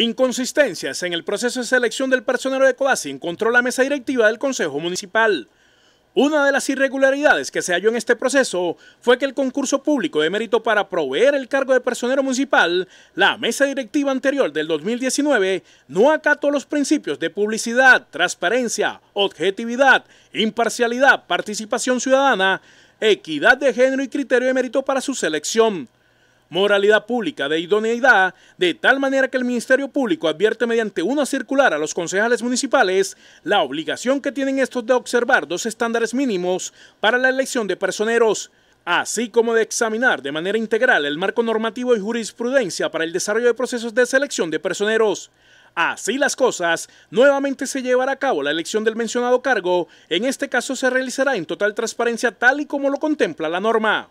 Inconsistencias en el proceso de selección del personero de Codazzi encontró la mesa directiva del Consejo Municipal. Una de las irregularidades que se halló en este proceso fue que el concurso público de mérito para proveer el cargo de personero municipal, la mesa directiva anterior del 2019, no acató los principios de publicidad, transparencia, objetividad, imparcialidad, participación ciudadana, equidad de género y criterio de mérito para su selección moralidad pública de idoneidad, de tal manera que el Ministerio Público advierte mediante una circular a los concejales municipales la obligación que tienen estos de observar dos estándares mínimos para la elección de personeros así como de examinar de manera integral el marco normativo y jurisprudencia para el desarrollo de procesos de selección de personeros. Así las cosas, nuevamente se llevará a cabo la elección del mencionado cargo, en este caso se realizará en total transparencia tal y como lo contempla la norma.